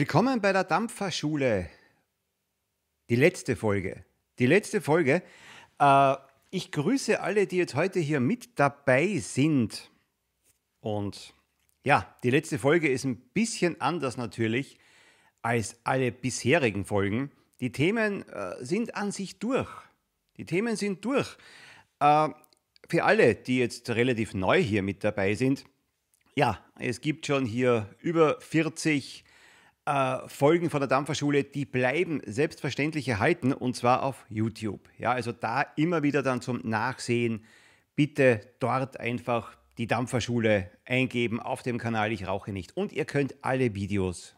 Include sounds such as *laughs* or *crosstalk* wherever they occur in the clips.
Willkommen bei der Dampferschule. Die letzte Folge. Die letzte Folge. Äh, ich grüße alle, die jetzt heute hier mit dabei sind. Und ja, die letzte Folge ist ein bisschen anders natürlich als alle bisherigen Folgen. Die Themen äh, sind an sich durch. Die Themen sind durch. Äh, für alle, die jetzt relativ neu hier mit dabei sind, ja, es gibt schon hier über 40 Folgen äh, Folgen von der Dampferschule, die bleiben selbstverständlich erhalten und zwar auf YouTube. Ja, also da immer wieder dann zum Nachsehen. Bitte dort einfach die Dampferschule eingeben auf dem Kanal Ich rauche nicht. Und ihr könnt alle Videos,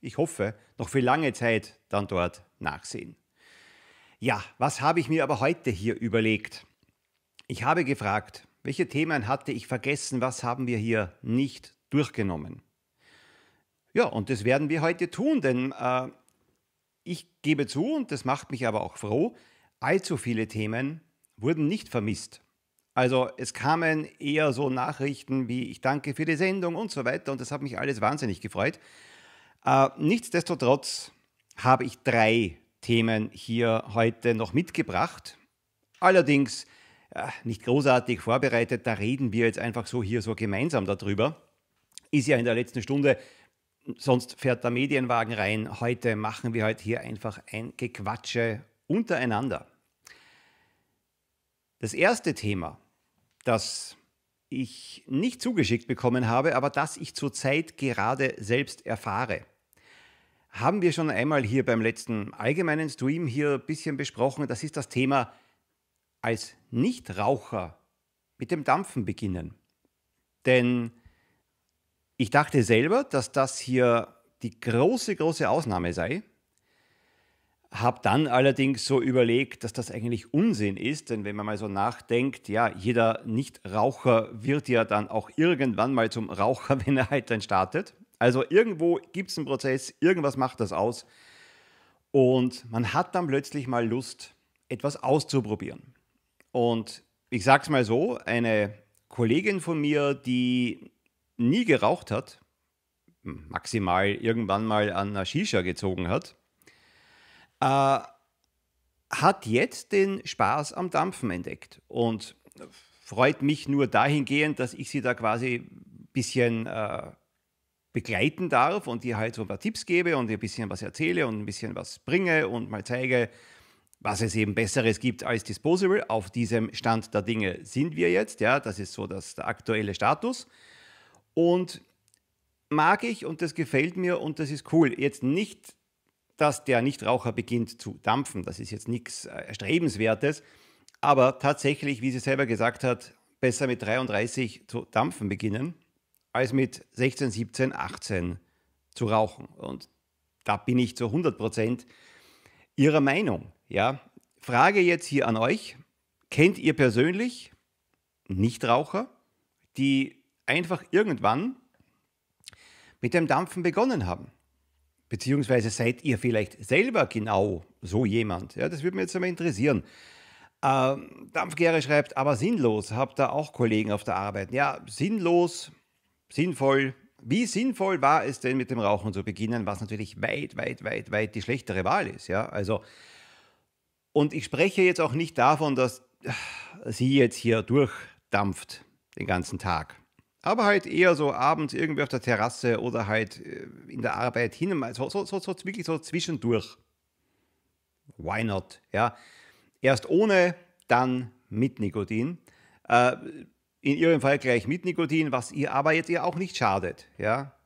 ich hoffe, noch für lange Zeit dann dort nachsehen. Ja, was habe ich mir aber heute hier überlegt? Ich habe gefragt, welche Themen hatte ich vergessen, was haben wir hier nicht durchgenommen? Ja, und das werden wir heute tun, denn äh, ich gebe zu, und das macht mich aber auch froh, allzu viele Themen wurden nicht vermisst. Also es kamen eher so Nachrichten wie ich danke für die Sendung und so weiter und das hat mich alles wahnsinnig gefreut. Äh, nichtsdestotrotz habe ich drei Themen hier heute noch mitgebracht. Allerdings äh, nicht großartig vorbereitet, da reden wir jetzt einfach so hier so gemeinsam darüber. Ist ja in der letzten Stunde sonst fährt der Medienwagen rein. Heute machen wir halt hier einfach ein Gequatsche untereinander. Das erste Thema, das ich nicht zugeschickt bekommen habe, aber das ich zurzeit gerade selbst erfahre, haben wir schon einmal hier beim letzten allgemeinen Stream hier ein bisschen besprochen. Das ist das Thema als Nichtraucher mit dem Dampfen beginnen. Denn ich dachte selber, dass das hier die große, große Ausnahme sei. Habe dann allerdings so überlegt, dass das eigentlich Unsinn ist, denn wenn man mal so nachdenkt, ja, jeder Nichtraucher wird ja dann auch irgendwann mal zum Raucher, *laughs* wenn er halt dann startet. Also irgendwo gibt es einen Prozess, irgendwas macht das aus und man hat dann plötzlich mal Lust, etwas auszuprobieren. Und ich sage es mal so, eine Kollegin von mir, die nie geraucht hat, maximal irgendwann mal an einer Shisha gezogen hat, äh, hat jetzt den Spaß am Dampfen entdeckt und freut mich nur dahingehend, dass ich sie da quasi ein bisschen äh, begleiten darf und ihr halt so ein paar Tipps gebe und ihr ein bisschen was erzähle und ein bisschen was bringe und mal zeige, was es eben Besseres gibt als Disposable. Auf diesem Stand der Dinge sind wir jetzt. Ja, das ist so das, der aktuelle Status. Und mag ich und das gefällt mir und das ist cool. Jetzt nicht, dass der Nichtraucher beginnt zu dampfen, das ist jetzt nichts äh, Erstrebenswertes, aber tatsächlich, wie sie selber gesagt hat, besser mit 33 zu dampfen beginnen, als mit 16, 17, 18 zu rauchen. Und da bin ich zu 100 ihrer Meinung. Ja? Frage jetzt hier an euch, kennt ihr persönlich Nichtraucher, die einfach irgendwann mit dem Dampfen begonnen haben. Beziehungsweise seid ihr vielleicht selber genau so jemand? Ja, das würde mich jetzt einmal interessieren. Äh, Dampfgäre schreibt, aber sinnlos, habt da auch Kollegen auf der Arbeit. Ja, sinnlos, sinnvoll. Wie sinnvoll war es denn, mit dem Rauchen zu beginnen, was natürlich weit, weit, weit, weit die schlechtere Wahl ist. Ja, also, und ich spreche jetzt auch nicht davon, dass äh, sie jetzt hier durchdampft den ganzen Tag aber halt eher so abends irgendwie auf der Terrasse oder halt äh, in der Arbeit hin und mal so, so, so, so, wirklich so zwischendurch. Why not? Ja, erst ohne, dann mit Nikotin. Äh, in ihrem Fall gleich mit Nikotin, was ihr aber jetzt ihr auch nicht schadet. Ja.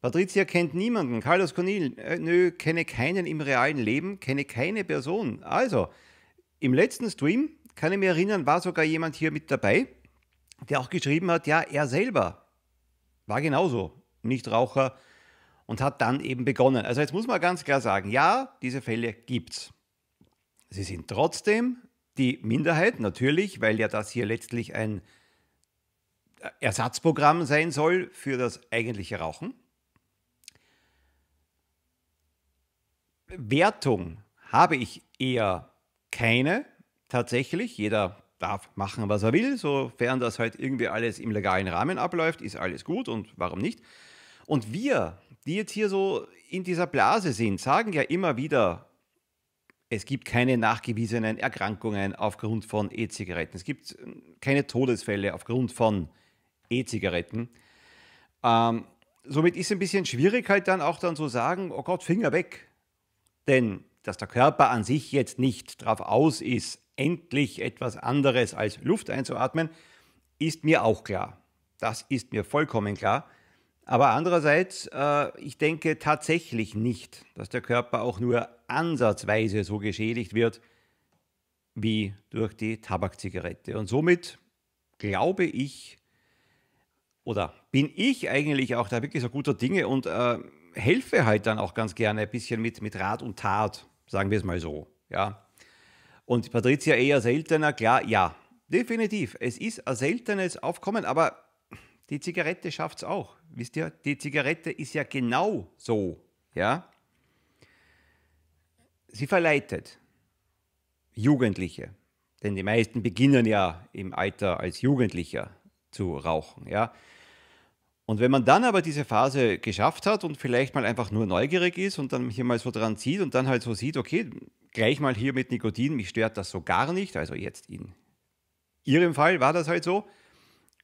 Patricia kennt niemanden. Carlos Conil, äh, nö, kenne keinen im realen Leben, kenne keine Person. Also, im letzten Stream kann ich mich erinnern, war sogar jemand hier mit dabei der auch geschrieben hat, ja, er selber war genauso Nichtraucher und hat dann eben begonnen. Also jetzt muss man ganz klar sagen, ja, diese Fälle gibt's. Sie sind trotzdem die Minderheit, natürlich, weil ja das hier letztlich ein Ersatzprogramm sein soll für das eigentliche Rauchen. Wertung habe ich eher keine, tatsächlich. Jeder darf machen, was er will, sofern das halt irgendwie alles im legalen Rahmen abläuft, ist alles gut und warum nicht. Und wir, die jetzt hier so in dieser Blase sind, sagen ja immer wieder, es gibt keine nachgewiesenen Erkrankungen aufgrund von E-Zigaretten. Es gibt ähm, keine Todesfälle aufgrund von E-Zigaretten. Ähm, somit ist es ein bisschen schwierig halt dann auch dann zu so sagen, oh Gott, Finger weg. Denn dass der Körper an sich jetzt nicht drauf aus ist, endlich etwas anderes als Luft einzuatmen, ist mir auch klar. Das ist mir vollkommen klar. Aber andererseits, äh, ich denke tatsächlich nicht, dass der Körper auch nur ansatzweise so geschädigt wird wie durch die Tabakzigarette. Und somit glaube ich, oder bin ich eigentlich auch da wirklich so guter Dinge und äh, helfe halt dann auch ganz gerne ein bisschen mit, mit Rat und Tat, sagen wir es mal so. Ja. Und Patricia eher seltener, klar, ja, definitiv. Es ist ein seltenes Aufkommen, aber die Zigarette schafft es auch. Wisst ihr, die Zigarette ist ja genau so, ja. Sie verleitet Jugendliche, denn die meisten beginnen ja im Alter als Jugendlicher zu rauchen, ja. Und wenn man dann aber diese Phase geschafft hat und vielleicht mal einfach nur neugierig ist und dann hier mal so dran zieht und dann halt so sieht, okay, gleich mal hier mit Nikotin, mich stört das so gar nicht. Also jetzt in Ihrem Fall war das halt so.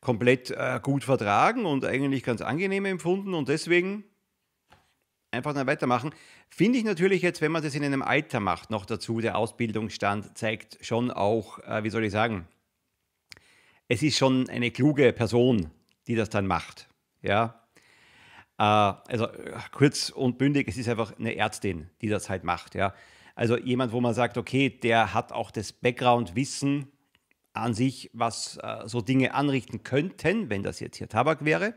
Komplett äh, gut vertragen und eigentlich ganz angenehm empfunden und deswegen einfach dann weitermachen. Finde ich natürlich jetzt, wenn man das in einem Alter macht, noch dazu, der Ausbildungsstand zeigt schon auch, äh, wie soll ich sagen, es ist schon eine kluge Person, die das dann macht. Ja. Äh, also äh, kurz und bündig, es ist einfach eine Ärztin, die das halt macht. Ja. Also jemand, wo man sagt, okay, der hat auch das Background-Wissen an sich, was äh, so Dinge anrichten könnten, wenn das jetzt hier Tabak wäre.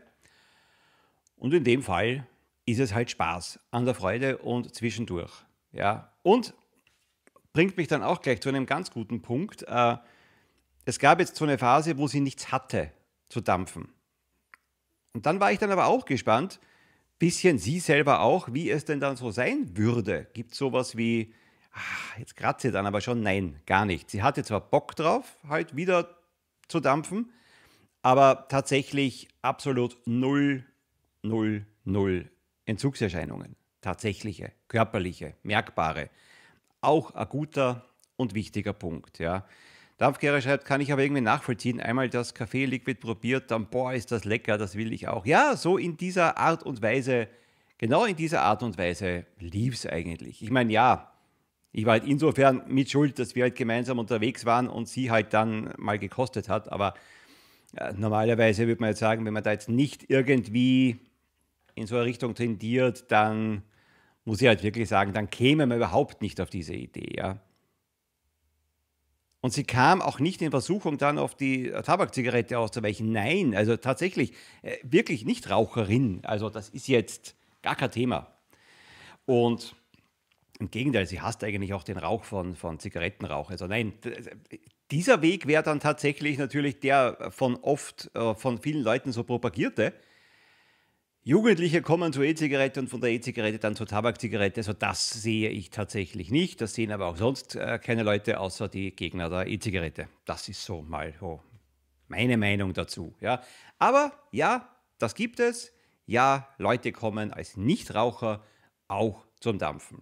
Und in dem Fall ist es halt Spaß an der Freude und zwischendurch. Ja. Und bringt mich dann auch gleich zu einem ganz guten Punkt. Äh, es gab jetzt so eine Phase, wo sie nichts hatte zu dampfen. Und dann war ich dann aber auch gespannt, bisschen sie selber auch, wie es denn dann so sein würde. Gibt es sowas wie Ah, jetzt kratzt sie dann aber schon, nein, gar nicht. Sie hatte zwar Bock drauf, halt wieder zu dampfen, aber tatsächlich absolut null, null, null Entzugserscheinungen. Tatsächliche, körperliche, merkbare. Auch ein guter und wichtiger Punkt, ja. Dampfgärer schreibt, kann ich aber irgendwie nachvollziehen. Einmal das Kaffee-Liquid probiert, dann, boah, ist das lecker, das will ich auch. Ja, so in dieser Art und Weise, genau in dieser Art und Weise lief es eigentlich. Ich meine, ja, ich war halt insofern mit Schuld, dass wir halt gemeinsam unterwegs waren und sie halt dann mal gekostet hat. Aber äh, normalerweise würde man jetzt sagen, wenn man da jetzt nicht irgendwie in so eine Richtung tendiert, dann muss ich halt wirklich sagen, dann käme man überhaupt nicht auf diese Idee. Ja? Und sie kam auch nicht in Versuchung, dann auf die Tabakzigarette auszuweichen. Nein, also tatsächlich, äh, wirklich nicht Raucherin. Also das ist jetzt gar kein Thema. Und im Gegenteil, sie hasst eigentlich auch den Rauch von, von Zigarettenrauch. Also nein, äh, dieser Weg wäre dann tatsächlich natürlich der äh, von oft äh, von vielen Leuten so propagierte. Jugendliche kommen zur E-Zigarette und von der E-Zigarette dann zur Tabakzigarette. Also das sehe ich tatsächlich nicht. Das sehen aber auch sonst keine Leute außer die Gegner der E-Zigarette. Das ist so mal oh, meine Meinung dazu. Ja. Aber ja, das gibt es. Ja, Leute kommen als Nichtraucher auch zum Dampfen.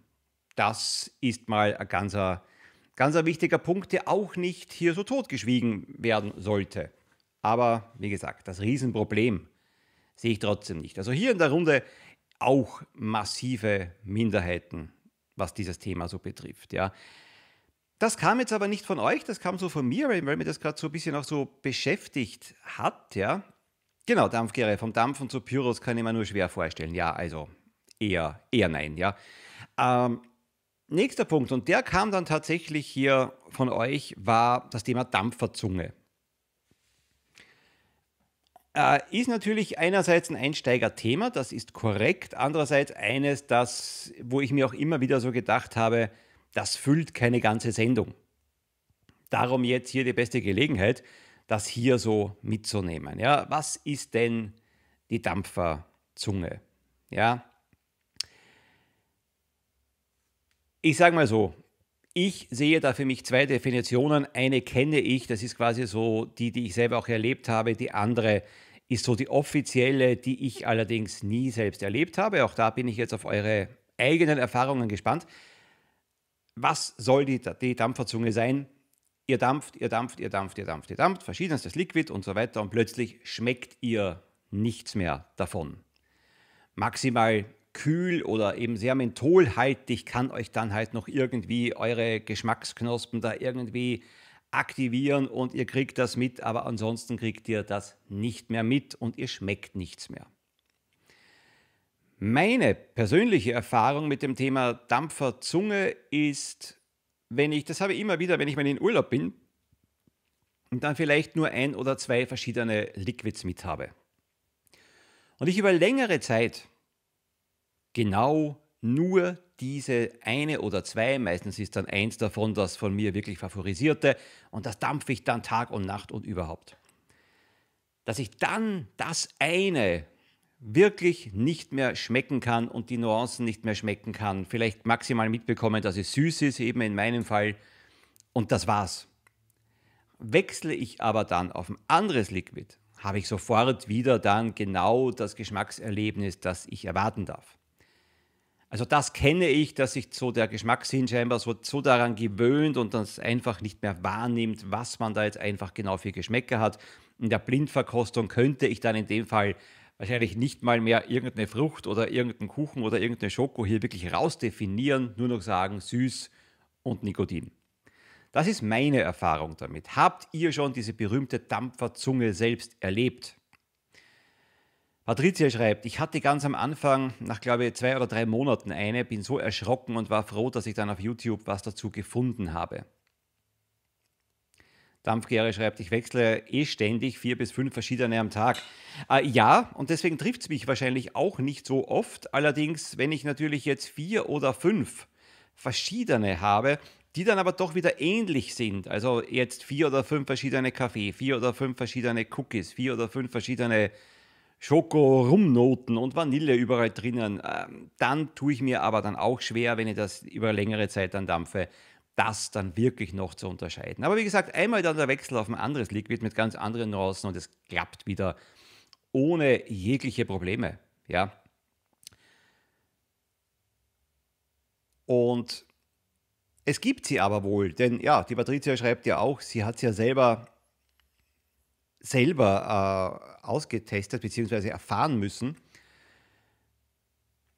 Das ist mal ein ganzer, ganzer wichtiger Punkt, der auch nicht hier so totgeschwiegen werden sollte. Aber wie gesagt, das Riesenproblem sehe ich trotzdem nicht. Also hier in der Runde auch massive Minderheiten, was dieses Thema so betrifft. Ja. Das kam jetzt aber nicht von euch, das kam so von mir, weil, weil mir das gerade so ein bisschen auch so beschäftigt hat. Ja. Genau, Dampfgäre, vom Dampfen zu Pyros kann ich mir nur schwer vorstellen. Ja, also eher, eher nein. Ja. Ähm, Nächster Punkt, und der kam dann tatsächlich hier von euch, war das Thema Dampferzunge. Äh, ist natürlich einerseits ein Einsteigerthema, das ist korrekt, andererseits eines, das, wo ich mir auch immer wieder so gedacht habe, das füllt keine ganze Sendung. Darum jetzt hier die beste Gelegenheit, das hier so mitzunehmen. Ja, was ist denn die Dampferzunge? Ja, Ich sage mal so, ich sehe da für mich zwei Definitionen. Eine kenne ich, das ist quasi so die, die ich selber auch erlebt habe. Die andere ist so die offizielle, die ich allerdings nie selbst erlebt habe. Auch da bin ich jetzt auf eure eigenen Erfahrungen gespannt. Was soll die, die Dampferzunge sein? Ihr dampft, ihr dampft, ihr dampft, ihr dampft, ihr dampft, verschiedenstes Liquid und so weiter und plötzlich schmeckt ihr nichts mehr davon. Maximal kühl oder eben sehr mentholhaltig kann euch dann halt noch irgendwie eure Geschmacksknospen da irgendwie aktivieren und ihr kriegt das mit, aber ansonsten kriegt ihr das nicht mehr mit und ihr schmeckt nichts mehr. Meine persönliche Erfahrung mit dem Thema Dampferzunge ist, wenn ich, das habe ich immer wieder, wenn ich mal in Urlaub bin und dann vielleicht nur ein oder zwei verschiedene Liquids mit habe. Und ich über längere Zeit genau nur diese eine oder zwei, meistens ist dann eins davon das von mir wirklich favorisierte und das dampfe ich dann Tag und Nacht und überhaupt. Dass ich dann das eine wirklich nicht mehr schmecken kann und die Nuancen nicht mehr schmecken kann, vielleicht maximal mitbekommen, dass es süß ist, eben in meinem Fall, und das war's. Wechsle ich aber dann auf ein anderes Liquid, habe ich sofort wieder dann genau das Geschmackserlebnis, das ich erwarten darf. Also das kenne ich, dass sich so der Geschmackssinn scheinbar so, so daran gewöhnt und das einfach nicht mehr wahrnimmt, was man da jetzt einfach genau für Geschmäcker hat. In der Blindverkostung könnte ich dann in dem Fall wahrscheinlich nicht mal mehr irgendeine Frucht oder irgendeinen Kuchen oder irgendeine Schoko hier wirklich rausdefinieren, nur noch sagen süß und Nikotin. Das ist meine Erfahrung damit. Habt ihr schon diese berühmte Dampferzunge selbst erlebt? Patricia schreibt, ich hatte ganz am Anfang, nach glaube ich zwei oder drei Monaten eine, bin so erschrocken und war froh, dass ich dann auf YouTube was dazu gefunden habe. Dampfgäre schreibt, ich wechsle eh ständig vier bis fünf verschiedene am Tag. Äh, ja, und deswegen trifft es mich wahrscheinlich auch nicht so oft. Allerdings, wenn ich natürlich jetzt vier oder fünf verschiedene habe, die dann aber doch wieder ähnlich sind. Also jetzt vier oder fünf verschiedene Kaffee, vier oder fünf verschiedene Cookies, vier oder fünf verschiedene Schoko-Rumnoten und Vanille überall drinnen. Ähm, dann tue ich mir aber dann auch schwer, wenn ich das über längere Zeit dann dampfe, das dann wirklich noch zu unterscheiden. Aber wie gesagt, einmal dann der Wechsel auf ein anderes Liquid mit ganz anderen Nuancen und es klappt wieder ohne jegliche Probleme. Ja. Und es gibt sie aber wohl, denn ja, die Patricia schreibt ja auch, sie hat es ja selber selber äh, ausgetestet bzw. erfahren müssen,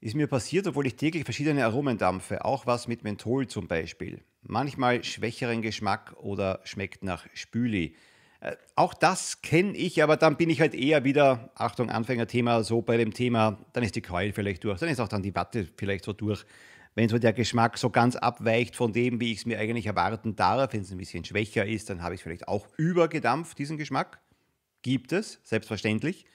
ist mir passiert, obwohl ich täglich verschiedene Aromen dampfe, auch was mit Menthol zum Beispiel. Manchmal schwächeren Geschmack oder schmeckt nach Spüli. Äh, auch das kenne ich, aber dann bin ich halt eher wieder, Achtung, Anfängerthema, so bei dem Thema, dann ist die Keule vielleicht durch, dann ist auch dann die Watte vielleicht so durch. Wenn so der Geschmack so ganz abweicht von dem, wie ich es mir eigentlich erwarten darf, wenn es ein bisschen schwächer ist, dann habe ich vielleicht auch übergedampft, diesen Geschmack gibt es, selbstverständlich.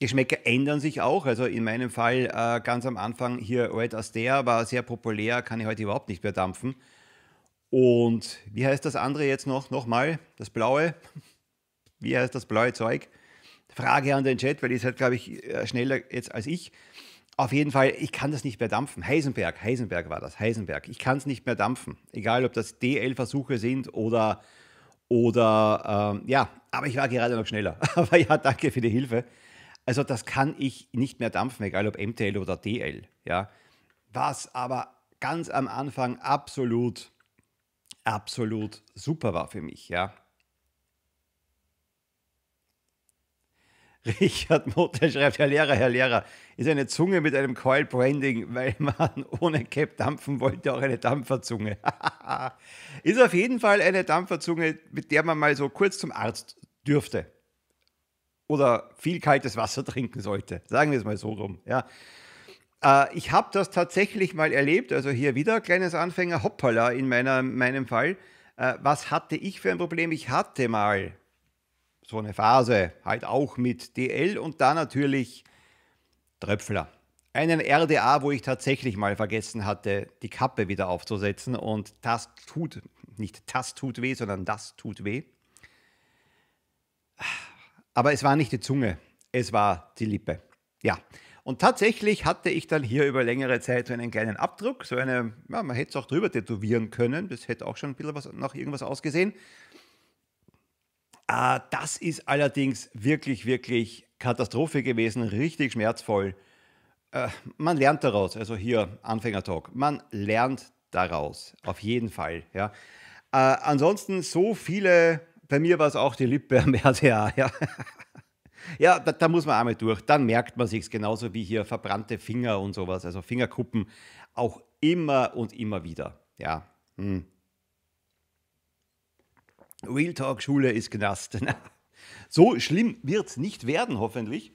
Geschmäcker ändern sich auch. Also in meinem Fall äh, ganz am Anfang hier Red Astaire war sehr populär, kann ich heute überhaupt nicht mehr dampfen. Und wie heißt das andere jetzt noch? Nochmal, das blaue. *laughs* Wie heißt das blaue Zeug? Frage an den Chat, weil die ist halt, glaube ich, äh, schneller jetzt als ich. Auf jeden Fall, ich kann das nicht mehr dampfen. Heisenberg, Heisenberg war das, Heisenberg. Ich kann es nicht mehr dampfen. Egal, ob das DL-Versuche sind oder oder ähm, ja, aber ich war gerade noch schneller. *laughs* aber ja, danke für die Hilfe. Also das kann ich nicht mehr dampfen, egal ob MTL oder DL. Ja. Was aber ganz am Anfang absolut, absolut super war für mich. Ja. *laughs* Richard Motter schreibt, Herr Lehrer, Herr Lehrer, ist eine Zunge mit einem Coil Branding, weil man *laughs* ohne Cap dampfen wollte, auch eine Dampferzunge. *laughs* ist auf jeden Fall eine Dampferzunge, mit der man mal so kurz zum Arzt dürfte. Oder viel kaltes Wasser trinken sollte. Sagen wir es mal so rum. Ja. Äh, ich habe das tatsächlich mal erlebt, also hier wieder kleines Anfänger, hoppala in meiner, meinem Fall. Äh, was hatte ich für ein Problem? Ich hatte mal so eine Phase, halt auch mit DL und dann natürlich Tröpfler. Einen RDA, wo ich tatsächlich mal vergessen hatte, die Kappe wieder aufzusetzen und das tut, nicht das tut weh, sondern das tut weh. Aber es war nicht die Zunge, es war die Lippe. Ja, und tatsächlich hatte ich dann hier über längere Zeit so einen kleinen Abdruck, so eine, ja, man hätte es auch drüber tätowieren können, das hätte auch schon ein bisschen was, nach irgendwas ausgesehen. Äh, das ist allerdings wirklich, wirklich Katastrophe gewesen, richtig schmerzvoll. Äh, man lernt daraus, also hier Anfängertalk, man lernt daraus, auf jeden Fall. Ja. Äh, ansonsten so viele, bei mir war es auch die Lippe am *laughs* RCA, ja. ja, da, da, muss man einmal durch, dann merkt man sich's genauso wie hier verbrannte Finger und sowas, also Fingerkuppen, auch immer und immer wieder. Ja. Hm. Real Talk Schule ist Knast. *laughs* so schlimm wird es nicht werden, hoffentlich.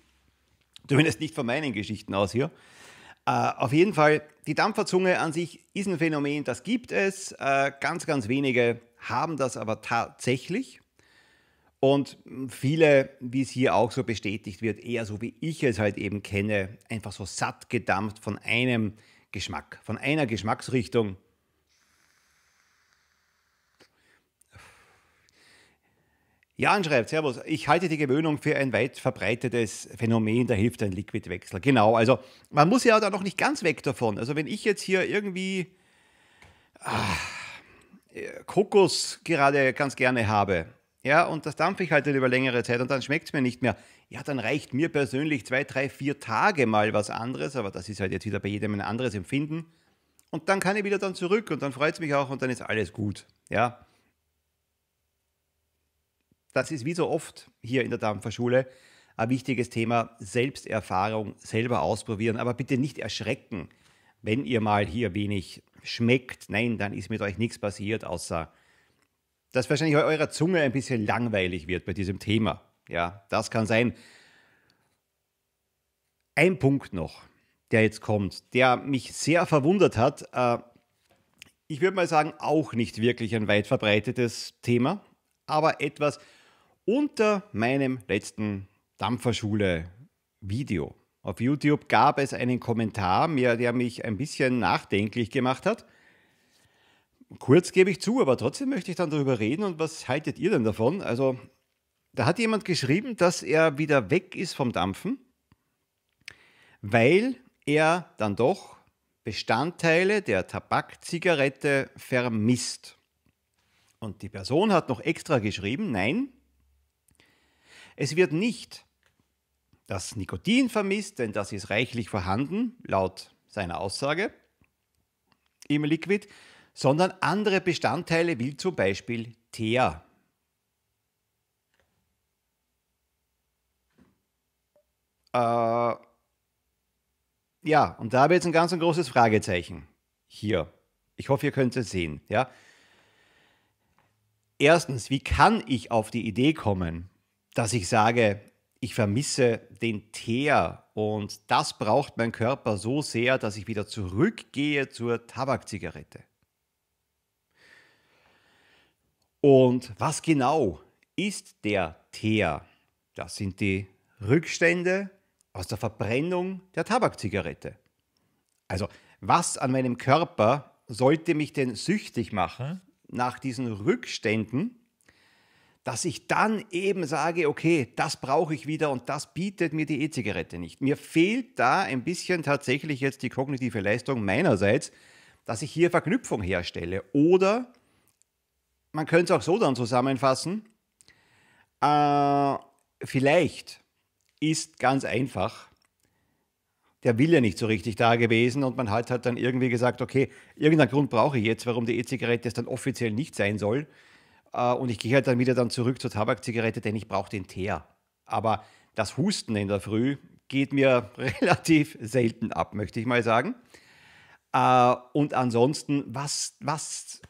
Zumindest nicht von meinen Geschichten aus hier. Uh, auf jeden Fall, die Dampferzunge an sich ist ein Phänomen, das gibt es. Uh, ganz, ganz wenige haben das aber tatsächlich. Und viele, wie es hier auch so bestätigt wird, eher so wie ich es halt eben kenne, einfach so satt gedampft von einem Geschmack, von einer Geschmacksrichtung. Jan schreibt, Servus, ich halte die Gewöhnung für ein weit verbreitetes Phänomen, da hilft ein Liquidwechsel. Genau, also man muss ja da noch nicht ganz weg davon. Also wenn ich jetzt hier irgendwie ach, äh, Kokos gerade ganz gerne habe, ja, und das dampfe ich halt über längere Zeit und dann schmeckt es mir nicht mehr. Ja, dann reicht mir persönlich zwei, drei, vier Tage mal was anderes, aber das ist halt jetzt wieder bei jedem ein anderes Empfinden. Und dann kann ich wieder dann zurück und dann freut es mich auch und dann ist alles gut. Ja, das ist wie so oft hier in der Dampferschule ein wichtiges Thema, Selbsterfahrung, selber ausprobieren, aber bitte nicht erschrecken, wenn ihr mal hier wenig schmeckt. Nein, dann ist mit euch nichts passiert, außer dass wahrscheinlich eurer Zunge ein bisschen langweilig wird bei diesem Thema. Ja, das kann sein. Ein Punkt noch, der jetzt kommt, der mich sehr verwundert hat. Äh, ich würde mal sagen, auch nicht wirklich ein weit verbreitetes Thema, aber etwas, unter meinem letzten Dampferschule-Video. Auf YouTube gab es einen Kommentar, der mich ein bisschen nachdenklich gemacht hat. Kurz gebe ich zu, aber trotzdem möchte ich dann darüber reden und was haltet ihr denn davon? Also, da hat jemand geschrieben, dass er wieder weg ist vom Dampfen, weil er dann doch Bestandteile der Tabakzigarette vermisst. Und die Person hat noch extra geschrieben, nein, es wird nicht das Nikotin vermisst, denn das ist reichlich vorhanden, laut seiner Aussage im Liquid, sondern andere Bestandteile wie zum Beispiel Thea. Äh, ja, und da habe ich jetzt ein ganz ein großes Fragezeichen hier. Ich hoffe, ihr könnt es sehen. Ja? Erstens, wie kann ich auf die Idee kommen, dass ich sage, ich vermisse den Teer und das braucht mein Körper so sehr, dass ich wieder zurückgehe zur Tabakzigarette. Und was genau ist der Teer? Das sind die Rückstände aus der Verbrennung der Tabakzigarette. Also, was an meinem Körper sollte mich denn süchtig machen hm? nach diesen Rückständen dass ich dann eben sage, okay, das brauche ich wieder und das bietet mir die E-Zigarette nicht. Mir fehlt da ein bisschen tatsächlich jetzt die kognitive Leistung meinerseits, dass ich hier Verknüpfung herstelle. Oder man könnte es auch so dann zusammenfassen, äh, vielleicht ist ganz einfach der Wille nicht so richtig da gewesen und man hat halt dann irgendwie gesagt, okay, irgendeinen Grund brauche ich jetzt, warum die E-Zigarette es dann offiziell nicht sein soll. Äh, und ich gehe halt dann wieder dann zurück zur Tabakzigarette, denn ich brauche den Teer. Aber das Husten in der Früh geht mir *laughs* relativ selten ab, möchte ich mal sagen. Äh, und ansonsten, was, was,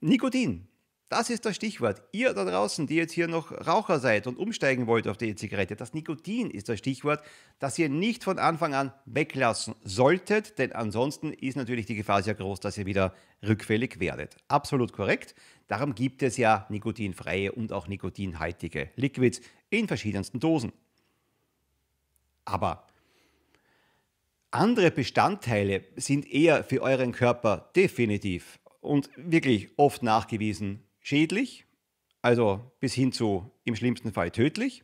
Nikotin. Das ist das Stichwort. Ihr da draußen, die jetzt hier noch Raucher seid und umsteigen wollt auf die E-Zigarette, das Nikotin ist das Stichwort, das ihr nicht von Anfang an weglassen solltet, denn ansonsten ist natürlich die Gefahr sehr groß, dass ihr wieder rückfällig werdet. Absolut korrekt. Darum gibt es ja nikotinfreie und auch nikotinhaltige Liquids in verschiedensten Dosen. Aber andere Bestandteile sind eher für euren Körper definitiv und wirklich oft nachgewiesen schädlich, also bis hin zu im schlimmsten Fall tödlich.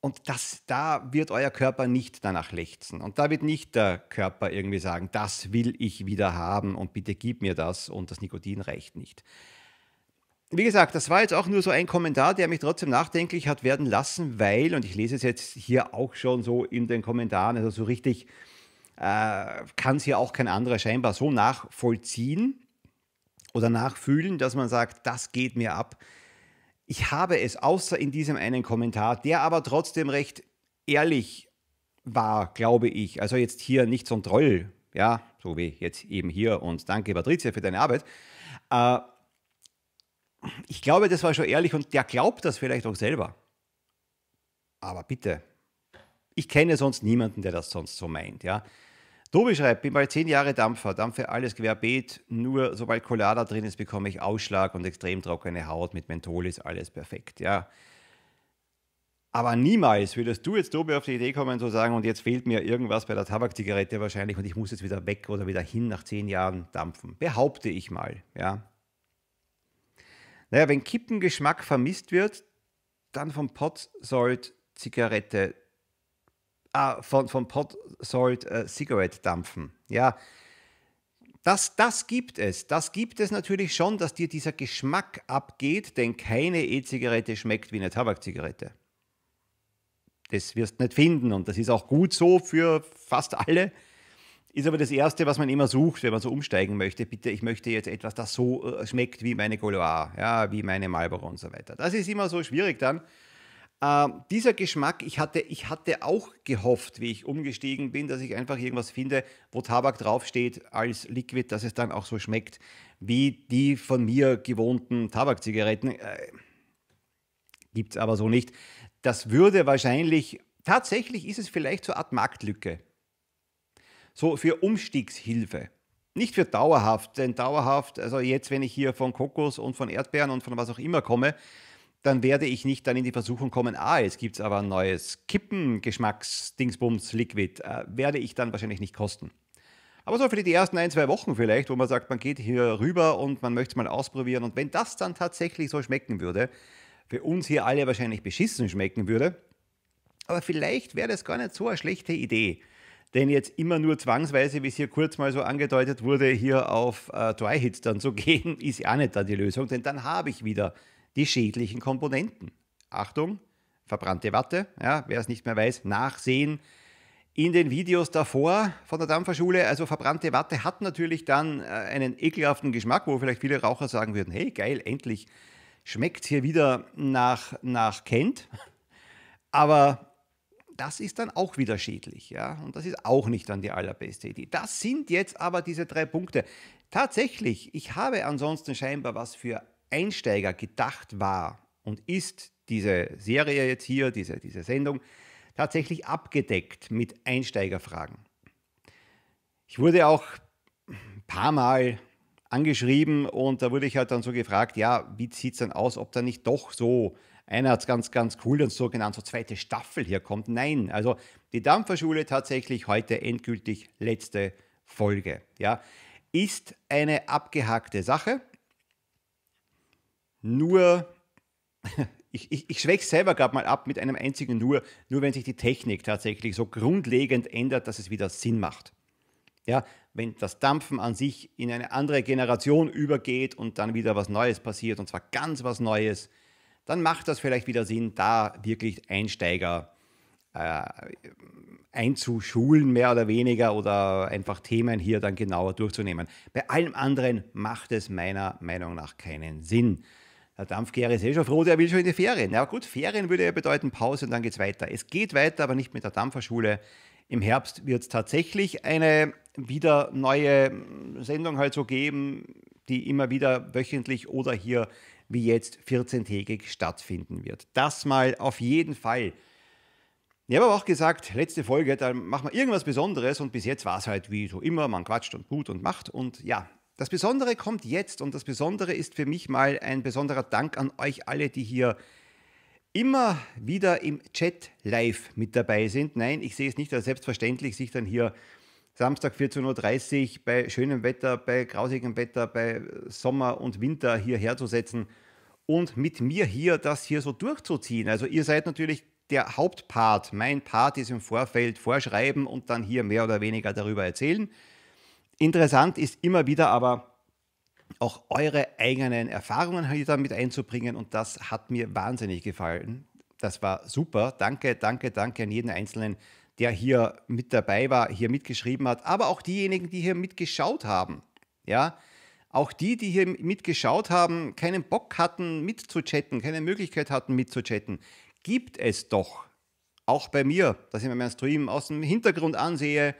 Und das, da wird euer Körper nicht danach lechzen. Und da wird nicht der Körper irgendwie sagen, das will ich wieder haben und bitte gib mir das und das Nikotin reicht nicht. Wie gesagt, das war jetzt auch nur so ein Kommentar, der mich trotzdem nachdenklich hat werden lassen, weil, und ich lese es jetzt hier auch schon so in den Kommentaren, also so richtig äh, kann es hier auch kein anderer scheinbar so nachvollziehen oder nachfühlen, dass man sagt, das geht mir ab. Ich habe es außer in diesem einen Kommentar, der aber trotzdem recht ehrlich war, glaube ich. Also jetzt hier nicht so ein Troll, ja, so wie jetzt eben hier und danke Patricia für deine Arbeit. Äh, ich glaube, das war schon ehrlich und der glaubt das vielleicht auch selber. Aber bitte, ich kenne sonst niemanden, der das sonst so meint, ja. Tobi schreibt, bin mal zehn Jahre Dampfer, dampfe alles querbeet, nur sobald Colada drin ist, bekomme ich Ausschlag und extrem trockene Haut. Mit Menthol ist alles perfekt, ja. Aber niemals würdest du jetzt, Tobi, auf die Idee kommen zu sagen, und jetzt fehlt mir irgendwas bei der Tabakzigarette wahrscheinlich und ich muss jetzt wieder weg oder wieder hin nach zehn Jahren dampfen. Behaupte ich mal, ja. Naja, wenn Kippengeschmack vermisst wird, dann vom Pot sollt Zigarette ah, von, von Pot Salt äh, Cigarette Dampfen. Ja, das, das gibt es. Das gibt es natürlich schon, dass dir dieser Geschmack abgeht, denn keine E-Zigarette schmeckt wie eine Tabakzigarette. Das wirst du nicht finden und das ist auch gut so für fast alle. Ist aber das Erste, was man immer sucht, wenn man so umsteigen möchte. Bitte, ich möchte jetzt etwas, das so äh, schmeckt wie meine Goloire, ja, wie meine Marlboro und so weiter. Das ist immer so schwierig dann. Äh, dieser Geschmack, ich hatte, ich hatte auch gehofft, wie ich umgestiegen bin, dass ich einfach irgendwas finde, wo Tabak draufsteht als Liquid, dass es dann auch so schmeckt wie die von mir gewohnten Tabakzigaretten. Äh, Gibt es aber so nicht. Das würde wahrscheinlich, tatsächlich ist es vielleicht so eine Art Marktlücke. So für Umstiegshilfe. Nicht für dauerhaft, denn dauerhaft, also jetzt, wenn ich hier von Kokos und von Erdbeeren und von was auch immer komme, dann werde ich nicht dann in die Versuchung kommen, ah, jetzt gibt es aber ein neues Kippen-Geschmacks-Dingsbums-Liquid, äh, werde ich dann wahrscheinlich nicht kosten. Aber so für die ersten ein, zwei Wochen vielleicht, wo man sagt, man geht hier rüber und man möchte es mal ausprobieren. Und wenn das dann tatsächlich so schmecken würde, für uns hier alle wahrscheinlich beschissen schmecken würde, aber vielleicht wäre das gar nicht so eine schlechte Idee. Denn jetzt immer nur zwangsweise, wie es hier kurz mal so angedeutet wurde, hier auf äh, Dry Hits dann zu *laughs* gehen, ist ja auch nicht da die Lösung, denn dann habe ich wieder die schädlichen Komponenten. Achtung, verbrannte Watte, ja, wer es nicht mehr weiß, nachsehen. In den Videos davor von der Dampferschule, also verbrannte Watte hat natürlich dann äh, einen ekelhaften Geschmack, wo vielleicht viele Raucher sagen würden, hey geil, endlich schmeckt hier wieder nach, nach Kent. Aber das ist dann auch wieder schädlich, ja. Und das ist auch nicht dann die allerbeste Idee. Das sind jetzt aber diese drei Punkte. Tatsächlich, ich habe ansonsten scheinbar was für Einsteiger gedacht war und ist diese Serie jetzt hier, diese, diese Sendung, tatsächlich abgedeckt mit Einsteigerfragen. Ich wurde auch ein paar Mal angeschrieben und da wurde ich halt dann so gefragt, ja, wie sieht es denn aus, ob da nicht doch so, einer hat es ganz, ganz cool dann so genannt, so zweite Staffel hier kommt. Nein, also die Dampferschule tatsächlich heute endgültig letzte Folge. Ja, ist eine abgehackte Sache nur, *laughs* ich, ich, ich schwäche selber gerade mal ab mit einem einzigen nur, nur wenn sich die Technik tatsächlich so grundlegend ändert, dass es wieder Sinn macht. Ja, wenn das Dampfen an sich in eine andere Generation übergeht und dann wieder was Neues passiert, und zwar ganz was Neues, dann macht das vielleicht wieder Sinn, da wirklich Einsteiger äh, einzuschulen, mehr oder weniger, oder einfach Themen hier dann genauer durchzunehmen. Bei allem anderen macht es meiner Meinung nach keinen Sinn. Der Dampfgärer ist eh schon froh, der will schon in die Ferien. ja, gut, Ferien würde ja bedeuten Pause und dann geht's weiter. Es geht weiter, aber nicht mit der Dampferschule. Im Herbst wird es tatsächlich eine wieder neue Sendung halt so geben, die immer wieder wöchentlich oder hier wie jetzt 14-tägig stattfinden wird. Das mal auf jeden Fall. Ich habe aber auch gesagt, letzte Folge, da machen wir irgendwas Besonderes und bis jetzt war es halt wie so immer, man quatscht und gut und macht und ja, das Besondere kommt jetzt und das Besondere ist für mich mal ein besonderer Dank an euch alle, die hier immer wieder im Chat live mit dabei sind. Nein, ich sehe es nicht als selbstverständlich, sich dann hier Samstag 14.30 Uhr bei schönem Wetter, bei grausigem Wetter, bei Sommer und Winter hierher zu setzen und mit mir hier das hier so durchzuziehen. Also ihr seid natürlich der Hauptpart. Mein Part ist im Vorfeld vorschreiben und dann hier mehr oder weniger darüber erzählen. Interessant ist immer wieder aber auch eure eigenen Erfahrungen hier damit einzubringen und das hat mir wahnsinnig gefallen. Das war super. Danke, danke, danke an jeden Einzelnen, der hier mit dabei war, hier mitgeschrieben hat, aber auch diejenigen, die hier mitgeschaut haben. Ja, auch die, die hier mitgeschaut haben, keinen Bock hatten, mitzuchatten, keine Möglichkeit hatten, mitzuchatten, gibt es doch. Auch bei mir, dass ich mir meinen Stream aus dem Hintergrund ansehe,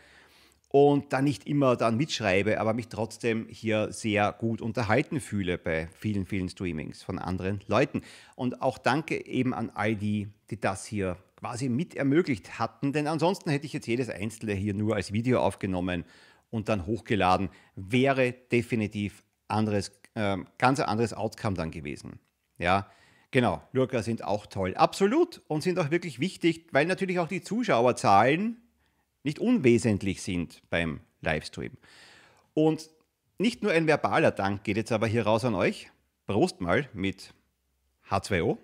und dann nicht immer dann mitschreibe, aber mich trotzdem hier sehr gut unterhalten fühle bei vielen, vielen Streamings von anderen Leuten. Und auch danke eben an all die, die das hier quasi mit ermöglicht hatten, denn ansonsten hätte ich jetzt jedes einzelne hier nur als Video aufgenommen und dann hochgeladen, wäre definitiv anderes, äh, ganz anderes Outcome dann gewesen. Ja, genau, Lurker sind auch toll, absolut und sind auch wirklich wichtig, weil natürlich auch die Zuschauerzahlen nicht unwesentlich sind beim Livestream. Und nicht nur ein verbaler Dank geht jetzt aber hier raus an euch. Prost mal mit H2O.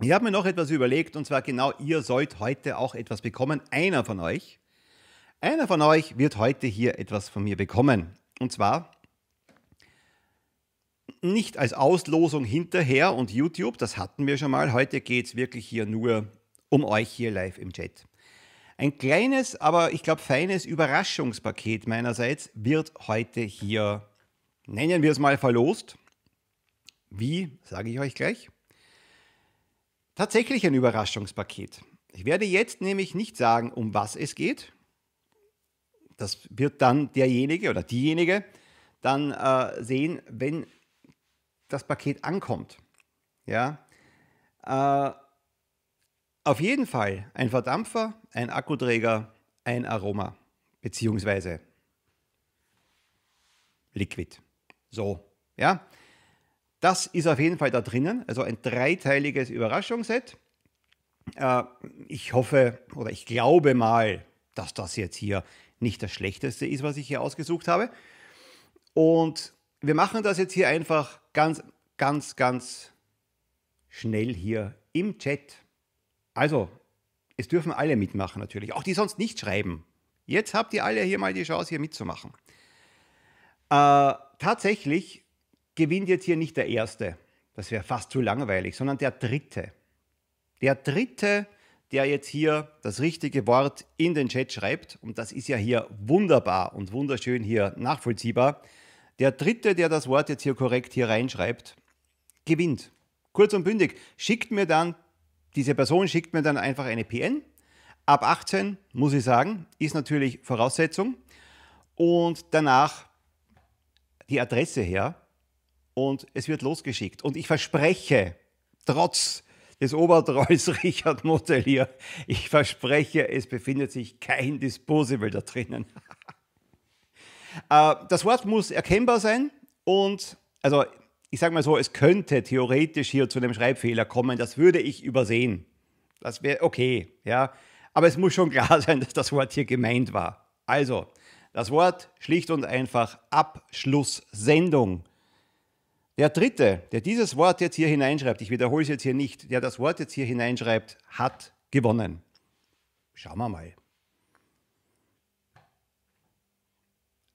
Ich habe mir noch etwas überlegt und zwar genau, ihr sollt heute auch etwas bekommen. Einer von euch. Einer von euch wird heute hier etwas von mir bekommen. Und zwar nicht als Auslosung hinterher und YouTube, das hatten wir schon mal. Heute geht es wirklich hier nur um euch hier live im Chat. Ein kleines, aber ich glaube feines Überraschungspaket meinerseits wird heute hier, nennen wir es mal, verlost. Wie, sage ich euch gleich. Tatsächlich ein Überraschungspaket. Ich werde jetzt nämlich nicht sagen, um was es geht. Das wird dann derjenige oder diejenige dann äh, sehen, wenn das Paket ankommt. Ja. Äh, auf jeden Fall ein Verdampfer, ein Akkuträger, ein Aroma, beziehungsweise Liquid. So, ja. Das ist auf jeden Fall da drinnen, also ein dreiteiliges Überraschungsset. Äh, ich hoffe oder ich glaube mal, dass das jetzt hier nicht das Schlechteste ist, was ich hier ausgesucht habe. Und wir machen das jetzt hier einfach ganz, ganz, ganz schnell hier im Chat. Also, es dürfen alle mitmachen natürlich, auch die sonst nicht schreiben. Jetzt habt ihr alle hier mal die Chance, hier mitzumachen. Äh, tatsächlich gewinnt jetzt hier nicht der Erste, das wäre fast zu langweilig, sondern der Dritte. Der Dritte, der jetzt hier das richtige Wort in den Chat schreibt, und das ist ja hier wunderbar und wunderschön hier nachvollziehbar, der Dritte, der das Wort jetzt hier korrekt hier reinschreibt, gewinnt. Kurz und bündig, schickt mir dann diese Person schickt mir dann einfach eine PN. Ab 18, muss ich sagen, ist natürlich Voraussetzung. Und danach die Adresse her und es wird losgeschickt. Und ich verspreche, trotz des Obertrolls *laughs* Richard Motel hier, ich verspreche, es befindet sich kein Disposable da drinnen. *laughs* Äh, das Wort muss erkennbar sein und also ich sage mal so, es könnte theoretisch hier zu einem Schreibfehler kommen, das würde ich übersehen. Das wäre okay, ja. Aber es muss schon klar *laughs* sein, dass das Wort hier gemeint war. Also, das Wort schlicht und einfach Abschlusssendung. Der dritte, der dieses Wort jetzt hier hineinschreibt, ich wiederhole es jetzt hier nicht, der das Wort jetzt hier hineinschreibt, hat gewonnen. Schauen wir mal.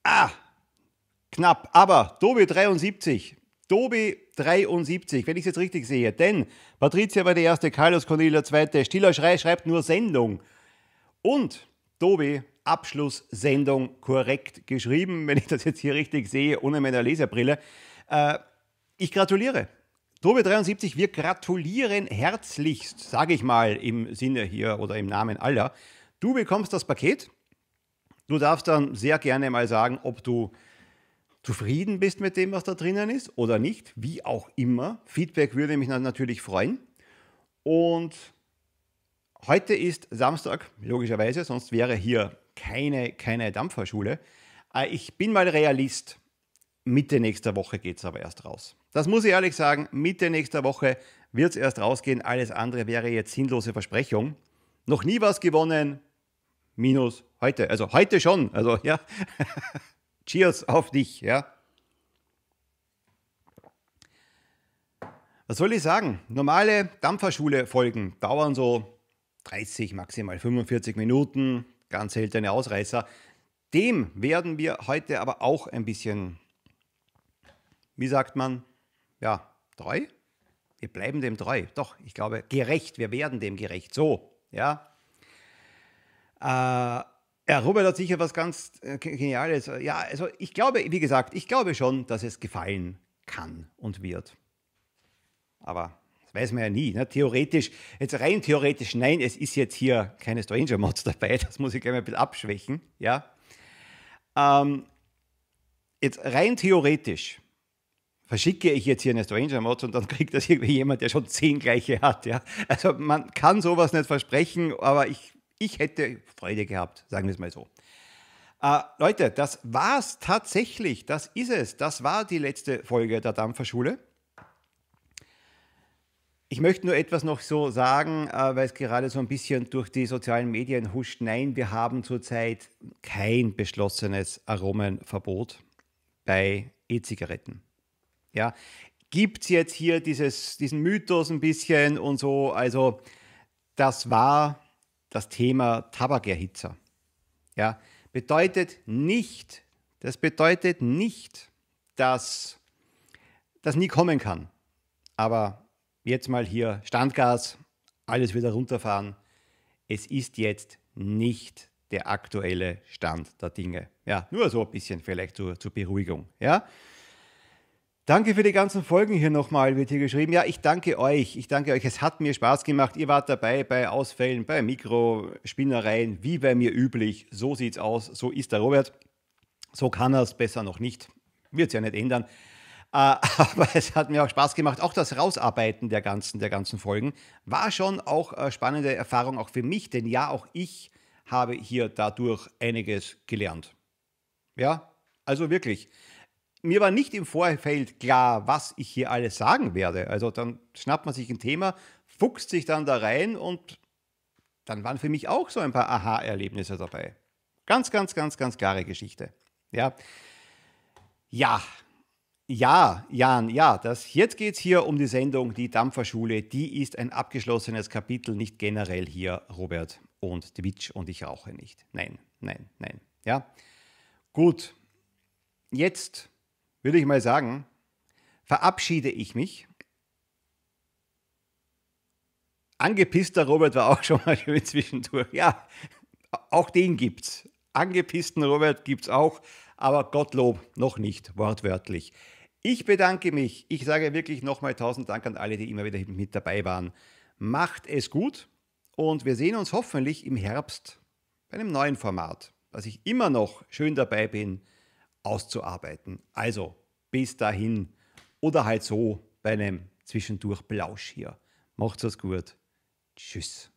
Ah, knapp, aber Dobi 73 Dobi 73, wenn ich es jetzt richtig sehe. Denn Patricia war die erste, Carlos Cornelia der zweite, Stiller Schrei schreibt nur Sendung. Und Dobi, Abschlusssendung korrekt geschrieben, wenn ich das jetzt hier richtig sehe, ohne meine Leserbrille. Äh, ich gratuliere. Dobi 73, wir gratulieren herzlichst, sage ich mal im Sinne hier oder im Namen aller. Du bekommst das Paket. Du darfst dann sehr gerne mal sagen, ob du zufrieden bist mit dem, was da drinnen ist oder nicht, wie auch immer. Feedback würde mich natürlich freuen. Und heute ist Samstag, logischerweise, sonst wäre hier keine, keine Dampferschule. Äh, ich bin mal Realist. Mitte nächster Woche geht es aber erst raus. Das muss ich ehrlich sagen, Mitte nächster Woche wird es erst rausgehen. Alles andere wäre jetzt sinnlose Versprechung. Noch nie was gewonnen, minus heute. Also heute schon. Also ja. *laughs* Cheers auf dich, ja. Was soll ich sagen? Normale Dampferschule-Folgen dauern so 30, maximal 45 Minuten, ganz seltene Ausreißer. Dem werden wir heute aber auch ein bisschen, wie sagt man, ja, treu? Wir bleiben dem treu. Doch, ich glaube, gerecht, wir werden dem gerecht. So, ja. Äh, ja, Robert hat sicher was ganz äh, Geniales. Ja, also ich glaube, wie gesagt, ich glaube schon, dass es gefallen kann und wird. Aber das weiß man ja nie. Ne? Theoretisch, jetzt rein theoretisch, nein, es ist jetzt hier keine Stranger Mods dabei. *laughs* Das muss ich gleich mal ein bisschen abschwächen. Ja. Ähm, jetzt rein theoretisch verschicke ich jetzt hier eine Stranger Mods und dann kriegt das irgendwie jemand, der schon zehn gleiche hat. Ja? Also man kann sowas nicht versprechen, aber ich ich hätte Freude gehabt, sagen wir es mal so. Äh, Leute, das war's tatsächlich. Das ist es. Das war die letzte Folge der Dampferschule. Ich möchte nur etwas noch so sagen, äh, weil es gerade so ein bisschen durch die sozialen Medien huscht. Nein, wir haben zurzeit kein beschlossenes Aromenverbot bei E-Zigaretten. Ja, gibt es jetzt hier dieses, diesen Mythos ein bisschen und so. Also das war das Thema Tabakerhitzer. Ja, bedeutet nicht, das bedeutet nicht, dass das nie kommen kann. Aber jetzt mal hier Standgas, alles wieder runterfahren. Es ist jetzt nicht der aktuelle Stand der Dinge. Ja, nur so ein bisschen vielleicht zur, zur Beruhigung. Ja, Danke für die ganzen Folgen hier nochmal, wird hier geschrieben. Ja, ich danke euch. Ich danke euch. Es hat mir Spaß gemacht. Ihr wart dabei bei Ausfällen, bei Mikrospinnereien, wie bei mir üblich. So sieht's aus. So ist der Robert. So kann er es besser noch nicht. Wird es ja nicht ändern. Äh, *laughs* aber es hat mir auch Spaß gemacht. Auch das Rausarbeiten der ganzen, der ganzen Folgen war schon auch eine spannende Erfahrung, auch für mich. Denn ja, auch ich habe hier dadurch einiges gelernt. Ja, also wirklich mir war nicht im Vorfeld klar, was ich hier alles sagen werde. Also dann schnappt man sich ein Thema, fuchst sich dann da rein und dann waren für mich auch so ein paar Aha-Erlebnisse dabei. Ganz, ganz, ganz, ganz klare Geschichte. Ja. Ja, ja, Jan, ja, das, jetzt geht es hier um die Sendung Die Dampferschule. Die ist ein abgeschlossenes Kapitel, nicht generell hier, Robert und Twitch und ich rauche nicht. Nein, nein, nein. Ja, gut. Jetzt würde ich mal sagen, verabschiede ich mich. Angepisster Robert war auch *laughs* schon mal schön zwischendurch. Ja, auch den gibt's. Angepissten Robert gibt's auch, aber Gottlob noch nicht, wortwörtlich. Ich bedanke mich. Ich sage wirklich nochmal tausend Dank an alle, die immer wieder mit dabei waren. Macht es gut und wir sehen uns hoffentlich im Herbst bei einem neuen Format, dass ich immer noch schön dabei bin auszuarbeiten. Also bis dahin oder halt so bei einem Zwischendurch Blausch hier. Macht's es gut. Tschüss.